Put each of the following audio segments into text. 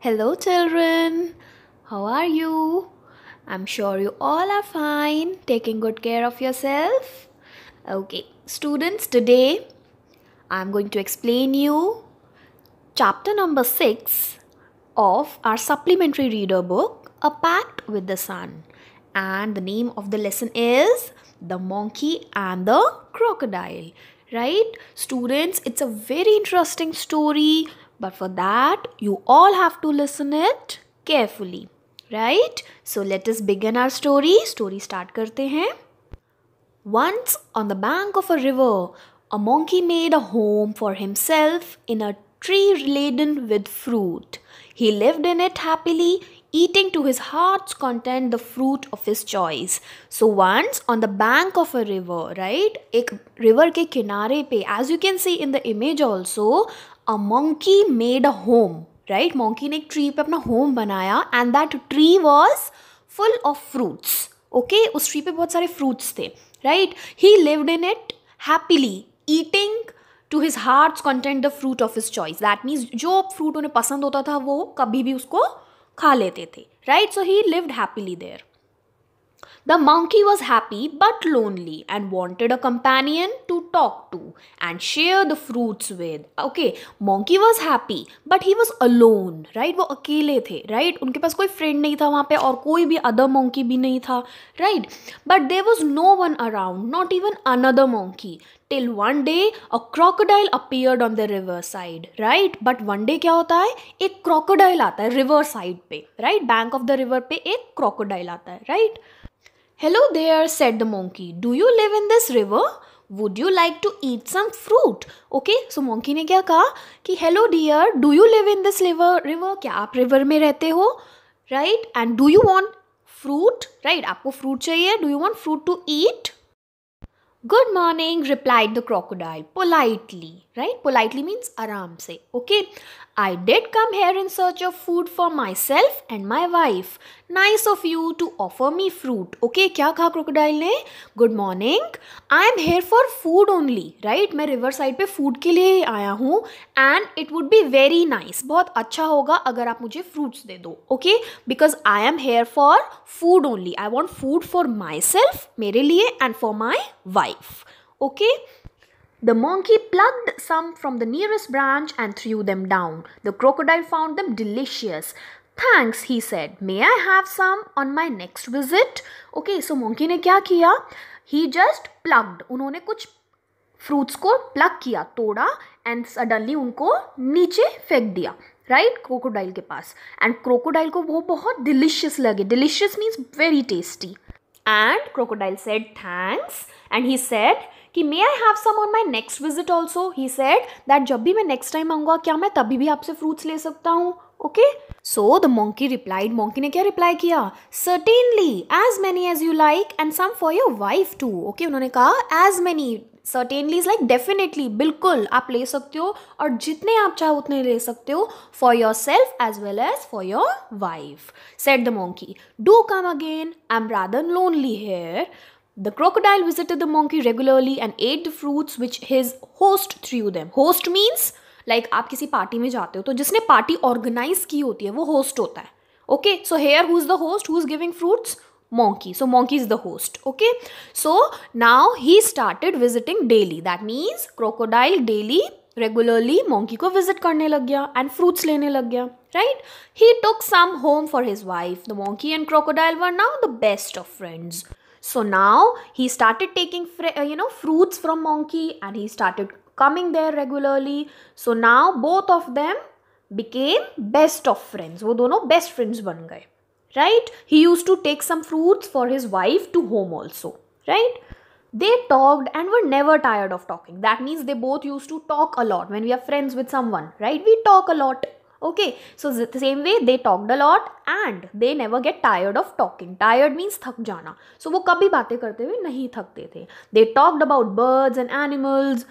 Hello, children. How are you? I'm sure you all are fine, taking good care of yourself. Okay, students, today I'm going to explain you chapter number 6 of our supplementary reader book, A Pact with the Sun. And the name of the lesson is The Monkey and the Crocodile. Right? Students, it's a very interesting story but for that, you all have to listen it carefully. Right? So let us begin our story. Story start karte hain. Once on the bank of a river, a monkey made a home for himself in a tree laden with fruit. He lived in it happily, eating to his heart's content the fruit of his choice. So once on the bank of a river, right? एक river के किनारे पे, as you can see in the image also, a monkey made a home right monkey ने एक tree पे अपना home बनाया and that tree was full of fruits okay उस ट्री पे बहुत सारे फ्रूट्स थे right he lived in it happily eating to his heart content the fruit of his choice that means जो फ्रूट उन्हें पसंद होता था वो कभी भी उसको खा लेते थे right so he lived happily there The monkey was happy but lonely and wanted a companion to talk to and share the fruits with. Okay, monkey was happy but he was alone, right? वो अकेले थे, right? उनके पास कोई friend नहीं था वहाँ पे और कोई भी other monkey भी नहीं था, right? But there was no one around, not even another monkey. Till one day a crocodile appeared on the river side, right? But one day क्या होता है एक crocodile आता है river side पे, right? Bank of the river पे एक crocodile आता है, right? Hello there, said the monkey. Do you live in this river? Would you like to eat some fruit? Okay, so monkey ne kya kaha? Ki hello dear, do you live in this river? River? Kya aap river mein rehte ho? Right? And do you want fruit? Right? Aapko fruit chahiye? Do you want fruit to eat? Good morning, replied the crocodile politely. Right? Politely means aram se. Okay? I did come here in search of food for myself and my wife. Nice of you to offer me fruit. Okay, क्या कहा crocodile ने good morning I am here for food only right मैं riverside पर food के लिए ही आया हूँ and it would be very nice बहुत अच्छा होगा अगर आप मुझे फ्रूट्स दे दो okay because I am here for food only I want food for myself मेरे लिए and for my wife okay The monkey plucked some from the nearest branch and threw them down. The crocodile found them delicious. Thanks, he said. May I have some on my next visit? Okay, so monkey ne kya kiya? He just plucked. Unhone kuch fruits ko pluck kiya, toda and suddenly unko niche fek diya. Right? Crocodile ke paas. And crocodile ko wo bahut delicious lage. Delicious means very tasty. And crocodile said thanks. And he said, कि may I have some on my next visit also he said that जब भी मैं next time आऊँगा क्या मैं तभी भी आपसे फ्रूट्स ले सकता हूँ okay so the monkey replied monkey ने क्या रिप्लाई किया certainly as many as you like and some for your wife too okay उन्होंने कहा as many certainly is like definitely बिल्कुल आप ले सकते हो और जितने आप चाहो उतने ले सकते हो for yourself as well as for your wife said the monkey do come again I am rather lonely here The crocodile visited the monkey regularly and ate the fruits which his host threw them. Host means like like, आप किसी party में जाते हो तो जिसने party organise की होती है वो होस्ट होता है okay so here who is the host who is giving fruits monkey so monkey is the host okay so now he started visiting daily that means crocodile daily regularly monkey ko visit karne lag gaya and fruits lene lag gaya right he took some home for his wife the monkey and crocodile were now the best of friends So now he started taking, uh, you know, fruits from monkey and he started coming there regularly. So now both of them became best of friends. वो दोनों best friends बन गए. Right? He used to take some fruits for his wife to home also. Right? They talked and were never tired of talking. That means they both used to talk a lot. When we are friends with someone, right? We talk a lot. Okay, so the same way they talked a lot and they never get tired of talking. Tired means थक जाना. So वो कभी बातें करते हुए नहीं थकते थे. They talked about birds and animals,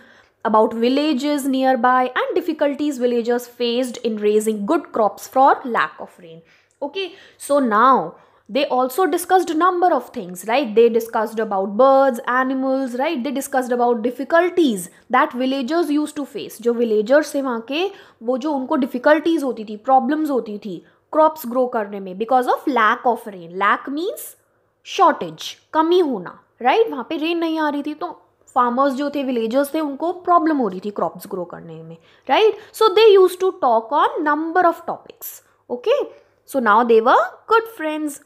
about villages nearby and difficulties villagers faced in raising good crops for lack of rain. Okay, so now they also discussed a number of things right they discussed about birds animals right they discussed about difficulties that villagers used to face jo villagers थे wahan ke wo jo unko difficulties hoti thi problems hoti thi crops grow karne mein because of lack of rain lack means shortage kami hona right wahan pe rain nahi aa rahi thi to farmers जो थे villagers थे उनको problem हो रही थी crops grow करने में right so they used to talk on number of topics okay so now they were good friends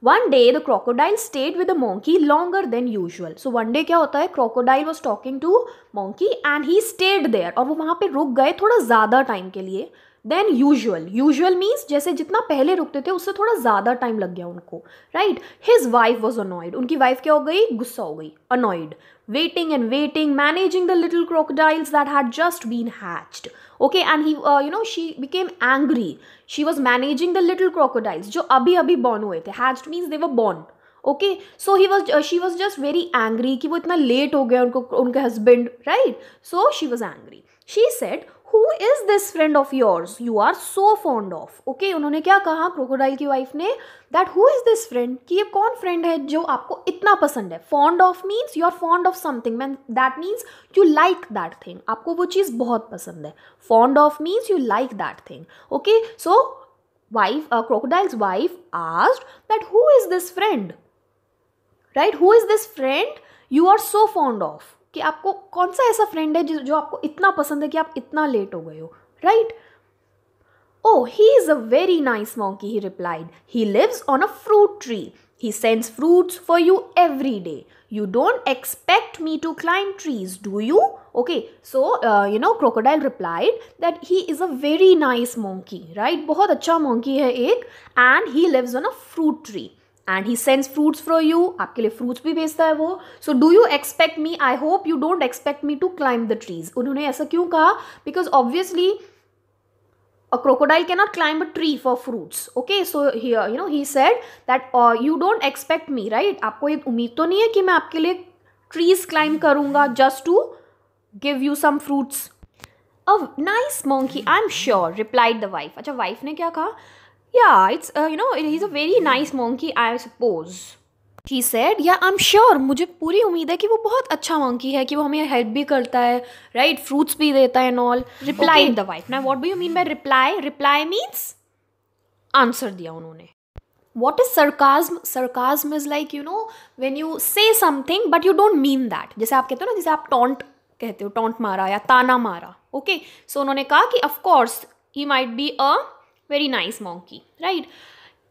One day the crocodile stayed with the monkey longer than usual. So one day क्या होता है crocodile was talking to monkey and he stayed there और वो वहाँ पे रुक गए थोड़ा ज़्यादा टाइम के लिए देन यूजुअल यूजुअल मीन्स जैसे जितना पहले रुकते थे उससे थोड़ा ज़्यादा टाइम लग गया उनको right his wife was annoyed उनकी वाइफ क्या हो गई गुस्सा हो गई annoyed waiting and waiting managing the little crocodiles that had just been hatched okay and he you know she became angry she was managing the little crocodiles जो अभी अभी बॉर्न हुए थे hatched means they were born okay so he was she was just very angry कि वो इतना late हो गया उनको उनके husband right so she was angry she said who is this friend of yours you are so fond of okay उन्होंने क्या कहा क्रोकोडाइल की वाइफ ने that who is this friend कि ये कौन फ्रेंड है जो आपको इतना पसंद है fond of means you are fond of something man that means you like that thing आपको वो चीज़ बहुत पसंद है fond of means you like that thing okay so wife crocodile's wife asked that who is this friend right who is this friend you are so fond of कि आपको कौन सा ऐसा फ्रेंड है जो आपको इतना पसंद है कि आप इतना लेट हो गए हो right oh he is a very nice monkey he replied he lives on a fruit tree he sends fruit for you every day you don't expect me to climb trees do you okay so you know crocodile replied that he is a very nice monkey right बहुत अच्छा monkey है एक and he lives on a fruit tree and he sends fruits for you आपके लिए fruits भी भेजता है वो so do you expect me I hope you don't expect me to climb the trees उन्होंने ऐसा क्यों कहा because obviously a crocodile cannot climb a tree for fruits okay so here you know he said that uh, you don't expect me right आपको ये उम्मीद तो नहीं है कि मैं आपके लिए trees climb करूँगा just to give you some fruits a nice monkey i'm sure replied the wife अच्छा wife ने क्या कहा Yeah, it's, uh, you know, he's a very nice monkey, I suppose. she said yeah I am sure मुझे पूरी उम्मीद है कि वो बहुत अच्छा मंकी है कि वो हमें हेल्प भी करता है राइट right? फ्रूट्स भी देता है and all reply the wife ना what do you mean by reply reply means answer दिया उन्होंने what is sarcasm sarcasm is like you know when you say something but you don't mean that जैसे आप कहते हो ना जैसे आप टोंट कहते हो टोंट मारा या ताना मारा ओके okay? सो so, उन्होंने कहा कि of course he might be a Very nice monkey, right?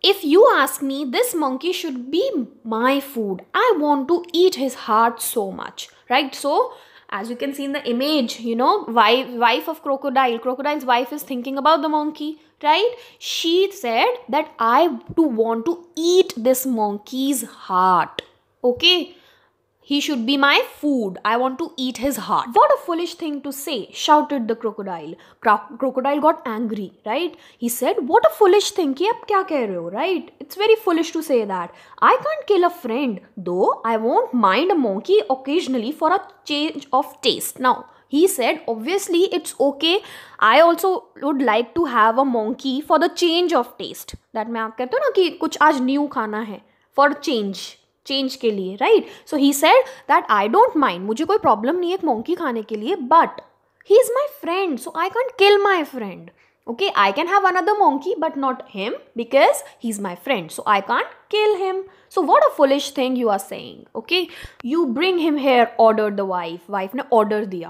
If you ask me, this monkey should be my food. I want to eat his heart so much, right? So, as you can see in the image, you know, wife, wife of crocodile, crocodile's wife is thinking about the monkey, right? She said that I do want to eat this monkey's heart, okay? He should be my food. I want to eat his heart. What a foolish thing to say, shouted the crocodile. Cro- crocodile got angry, right? He said, What a foolish thing, ki ab kya keh rahe ho, right? It's very foolish to say that. I can't kill a friend, though I won't mind a monkey occasionally for a change of taste. Now, he said, Obviously, it's okay. I also would like to have a monkey for the change of taste. That मैं आप कहते हो ना कि कुछ आज new खाना है फॉर चेंज चेंज के लिए right so he said that I don't mind मुझे कोई प्रॉब्लम नहीं है एक मोंकी खाने के लिए but he is my friend so I can't kill my friend okay I can have another monkey but not him because he is my friend so I can't kill him so what a foolish thing you are saying okay you bring him here order the wife wife ने order दिया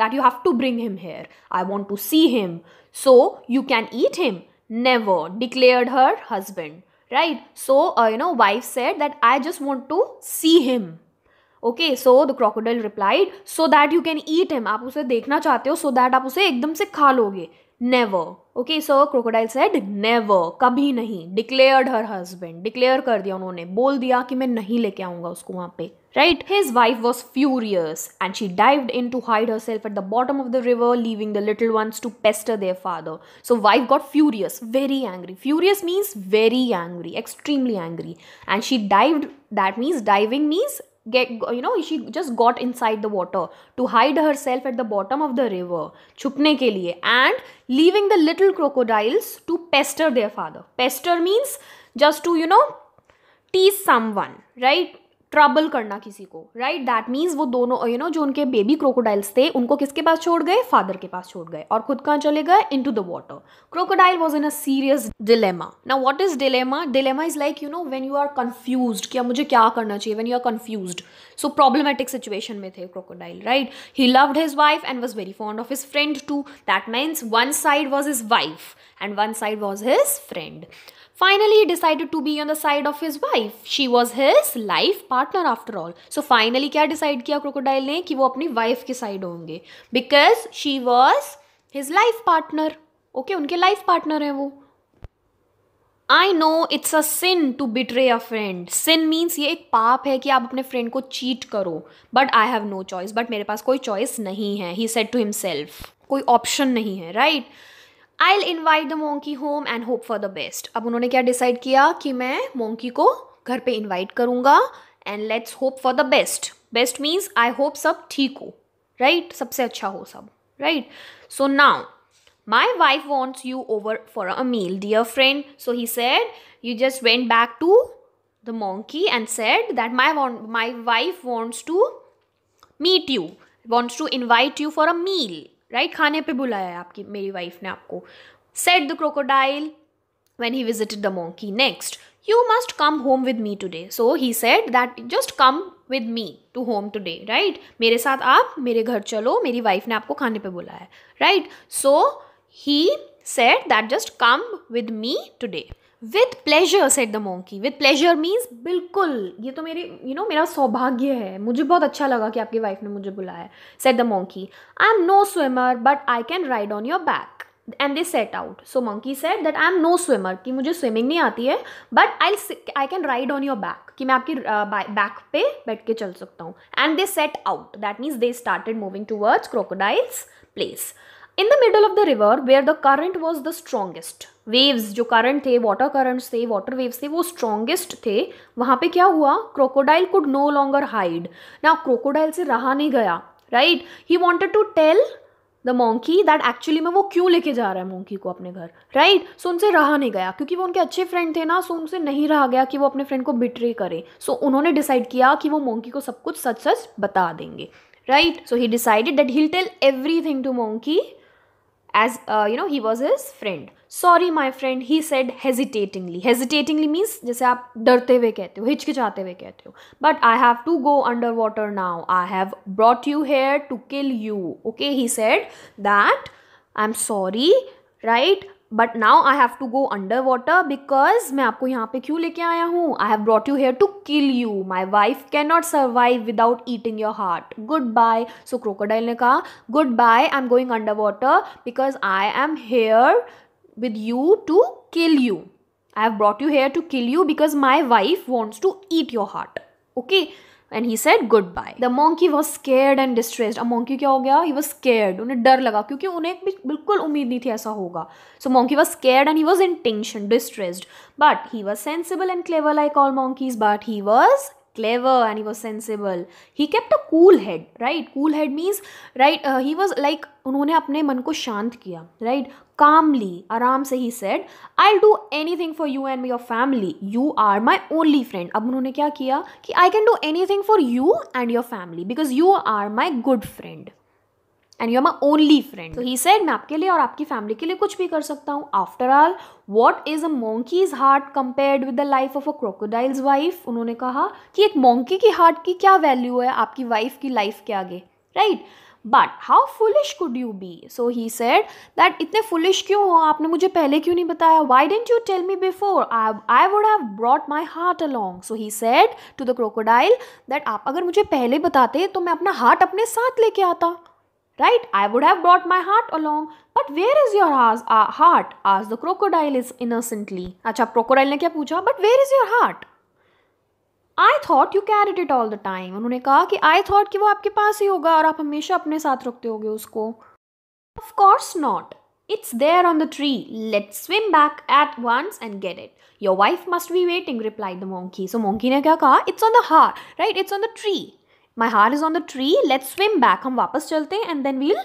that you have to bring him here I want to see him so you can eat him never declare her husband right so uh, you know wife said that i just want to see him okay so the crocodile replied so that you can eat him आप उसे देखना चाहते हो सो so that आप उसे एकदम से खा लोगे never okay so crocodile said never कभी नहीं डिक्लेयर्ड हर हस्बैंड डिक्लेयर कर दिया उन्होंने बोल दिया कि मैं नहीं लेके आऊँगा उसको वहाँ पे Right? His wife was furious and she dived in to hide herself at the bottom of the river, leaving the little ones to pester their father. So, wife got furious, very angry. Furious means very angry, extremely angry. And she dived, that means diving means get you know she just got inside the water to hide herself at the bottom of the river छुपने के लिए and leaving the little crocodiles to pester their father pester means just to you know tease someone right trouble करना किसी को right that means वो दोनों you you no know, जो उनके बेबी क्रोकोडाइल्स थे उनको किसके पास छोड़ गए फादर के पास छोड़ गए और खुद कहाँ चले गए into the water crocodile was in a serious dilemma ना what is dilemma dilemma is like you know when you are confuse क्या मुझे क्या करना चाहिए when you are confuse so problematic situation में थे crocodile right he loved his wife and was very fond of his friend too that means one side was his wife and one side was his friend Finally, he decided to be on the side of his wife. She was his life partner after all. So finally kya decide kiya crocodile ne ki wo apni wife ke side honge Because she was his life partner. Okay, unke life partner hai wo I know it's a sin to betray a friend sin means ये एक पाप है कि आप अपने friend को cheat करो but I have no choice but मेरे पास कोई चॉइस नहीं है ही सेट टू हिमसेल्फ कोई ऑप्शन नहीं है right right? I will invite the monkey home and hope for the best अब उन्होंने क्या डिसाइड किया कि मैं मोंकी को घर पे इन्वाइट करूंगा and let's hope for the best best means I hope सब ठीक हो राइट right? सबसे अच्छा हो सब right so now my wife wants you over for a meal dear friend so he said you just went back to the monkey and said that my my wife wants to meet you wants to invite you for a meal right खाने पे बुलाया है आपकी मेरी wife ने आपको said the crocodile when he visited the monkey next you must come home with me today so he said that just come with me to home today right मेरे साथ आप मेरे घर चलो मेरी वाइफ ने आपको खाने पर बुलाया है right so he said that just come with me today with pleasure said the monkey with pleasure means बिल्कुल ये तो मेरे यू you नो know, मेरा सौभाग्य है मुझे बहुत अच्छा लगा कि आपकी वाइफ ने मुझे बुलाया said the monkey I am no swimmer but I can ride on your back and they set out so monkey said that I am no swimmer कि मुझे स्विमिंग नहीं आती है but I I can ride on your back कि मैं आपकी back uh, पे बैठ के चल सकता हूँ and they set out that means they started moving towards crocodiles place in the middle of the river where the current was the strongest waves जो करंट थे वाटर करंट थे वाटर वेव्स थे वो स्ट्रांगेस्ट थे वहां पे क्या हुआ crocodile could no longer hide ना क्रोकोडाइल से रहा नहीं गया right he wanted to tell the monkey that actually में वो क्यों लेके जा रहा है मोंकी को अपने घर राइट right? सो so, उनसे रहा नहीं गया क्योंकि वो उनके अच्छे फ्रेंड थे ना सो so उनसे नहीं रहा गया कि वो अपने फ्रेंड को बिट्रे करें सो so, उन्होंने डिसाइड किया कि वो मोंकी को सब कुछ सच सच बता देंगे right so he decided that he tell everything to monkey as uh, you know he was his friend sorry my friend he said hesitatingly hesitatingly means jaise aap darte hue kehte ho hichkichate hue kehte ho but i have to go underwater now i have brought you here to kill you okay he said that i'm sorry right but now I have to go under water because मैं आपको यहाँ पे क्यों लेके आया हूँ I have brought you here to kill you my wife can not survive without eating your heart good bye so crocodile ने कहा good bye I am going under water because I am here with you to kill you I have brought you here to kill you because my wife wants to eat your heart okay and he said good bye the monkey was scared and distressed a monkey क्या हो गया he was scared उन्हें डर लगा क्योंकि उन्हें भी बिल्कुल उम्मीद नहीं थी ऐसा होगा so monkey was scared and he was in tension distressed but he was sensible and clever like all monkeys but he was clever and he was sensible he kept a cool head right cool head means right uh, he was like उन्होंने अपने मन को शांत किया right calmly, आराम से ही said, I'll do anything for you and your family. You are my only friend. अब उन्होंने क्या किया कि I can do anything for you and your family because you are my good friend. And you are my only friend तो he said मैं आपके लिए और आपकी फैमिली के लिए कुछ भी कर सकता हूँ after all what is a monkey's heart compared with the life of a crocodile's wife उन्होंने कहा कि एक मोंकी की हार्ट की क्या वैल्यू है आपकी वाइफ की लाइफ के आगे right right? But how foolish could you be so he said that इतने फुलिश क्यों हो आपने मुझे पहले क्यों नहीं बताया why didn't you tell me before I would have brought my heart along so he said to the crocodile that आप अगर मुझे पहले बताते तो मैं अपना हार्ट अपने साथ लेके आता right I would have brought my heart along but where is your heart आज द क्रोकोडाइल इज इनोसेंटली अच्छा क्रोकोडाइल ने क्या पूछा but where is your heart I thought you carried it all the time उन्होंने कहा कि I thought कि वो आपके पास ही होगा और आप हमेशा अपने साथ रखते होगे उसको of course not it's there on the tree let swim back at once and get it your wife must be waiting replied the monkey so monkey ने क्या कहा it's on the heart right it's on the tree my heart is on the tree let swim back हम वापस चलते हैं and then we'll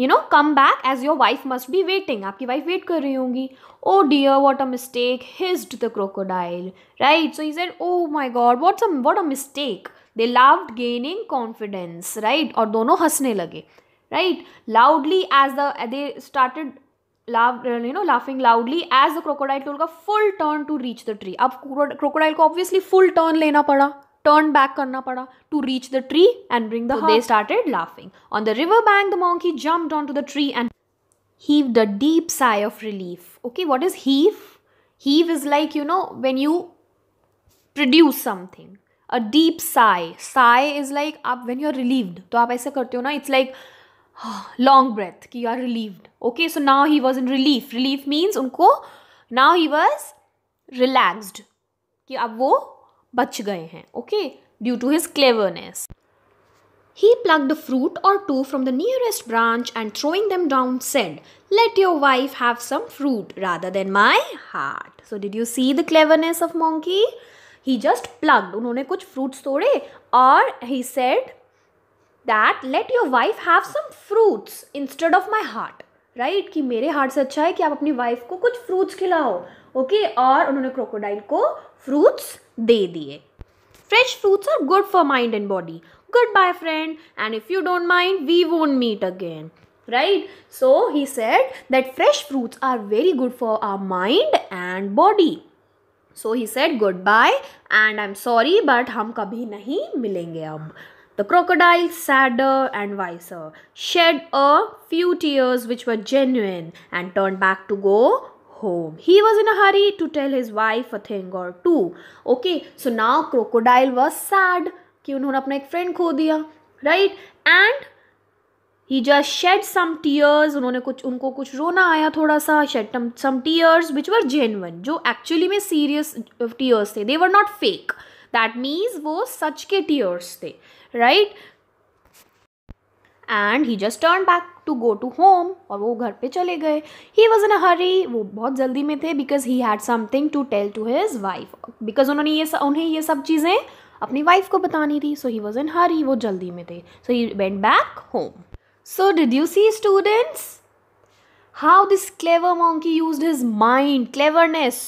you know come back as your wife must be waiting आपकी wife wait कर रही होंगी oh dear what a mistake hissed the crocodile right so hissed oh my God what what a mistake they loved gaining confidence right और दोनों हंसने लगे right loudly as the they started laugh you know laughing loudly as the crocodile took का full turn to reach the tree अब crocodile को obviously full turn लेना पड़ा turn back karna pada to reach the tree and bring the so They started laughing. On the river bank, the monkey jumped onto the tree and heaved a deep sigh of relief. Okay, what is heave? Heave is like, you know, when you produce something. A deep sigh. Sigh is like up when you're relieved. So aap aisa karte ho na, it's like long breath ki you are relieved. Okay, so now he was in relief. Relief means unko now he was relaxed. कि अब वो बच गए हैं okay due to his cleverness he plucked the fruit or two from the nearest branch and throwing them down said let your wife have some fruit rather than my heart so did you see the cleverness of monkey he just plucked उन्होंने कुछ fruits तोड़े और he said that let your wife have some fruits instead of my heart right कि मेरे heart से अच्छा है कि आप अपनी वाइफ को कुछ फ्रूट्स खिलाओ ओके और उन्होंने क्रोकोडाइल को फ्रूट्स दे दिए fresh fruits are good for mind and body good bye friend and if you don't mind we won't meet again right so he said that fresh fruits are very good for our mind and body so he said good bye and I am sorry but हम कभी नहीं मिलेंगे अब the crocodile sad and wise shed a few tears which were genuine and turn back to go home. He was in a hurry to tell his wife a thing or two. Okay, so now crocodile was sad कि उन्होंने अपना एक friend खो दिया right and he just shed some tears उन्होंने कुछ उनको कुछ रोना आया थोड़ा सा shed some tears which were genuine जो एक्चुअली में सीरियस टीयर्स uh, थे they were not fake that means वो सच के टीयर्स थे right right? And he just turn back to go to home और वो घर पे चले गए ही वॉज इन अ हरी वो बहुत जल्दी में थे because he had something to tell to his wife because उन्होंने ये उन्हें ये सब चीज़ें अपनी वाइफ को बतानी थी सो ही वॉज इन हरी वो जल्दी में थे so he went back home so did you see students how this clever monkey use his mind cleverness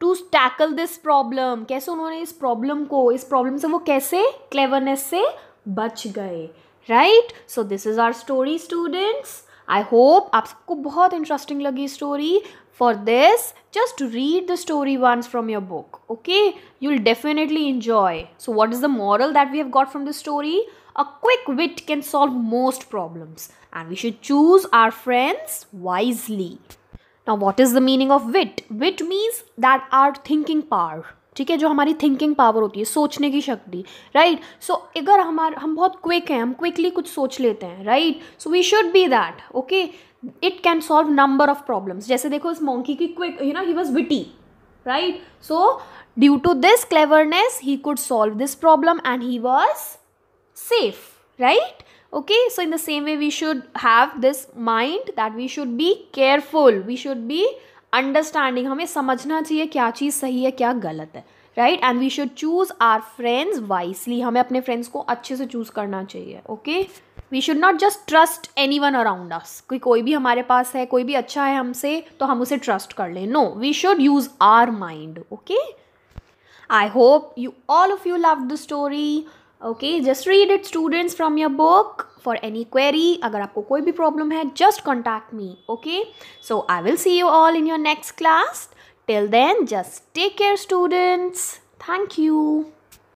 to tackle this problem कैसे उन्होंने इस प्रॉब्लम को इस प्रॉब्लम से वो कैसे क्लेवरनेस से बच गए right so this is our story students I hope आप सबको बहुत इंटरेस्टिंग लगी story for this just read the story once from your book okay you will definitely enjoy so what is the moral that we have got from the story A quick wit can solve most problems, and we should choose our friends wisely. Now, what is the meaning of wit? Wit means that our thinking power. ठीक है जो हमारी thinking power होती है सोचने की शक्ति right so अगर हमार हम बहुत क्विक हैं हम क्विकली कुछ सोच लेते हैं right so we should be that okay it can solve number of problems जैसे देखो इस मोंकी की quick you know he was witty right so due to this cleverness he could solve this problem and he was safe right okay so in the same way we should have this mind that we should be careful we should be understanding हमें समझना चाहिए क्या चीज़ सही है क्या गलत है right and we should choose our friends wisely हमें अपने फ्रेंड्स को अच्छे से चूज़ करना चाहिए okay we should not just trust any one around us कोई कोई भी हमारे पास है कोई भी अच्छा है हमसे तो हम उसे ट्रस्ट कर लें no we should use our mind okay I hope you all of you love the story okay just read it students from your book for any query agar aapko koi bhi problem hai just contact me okay so i will see you all in your next class till then just take care students thank you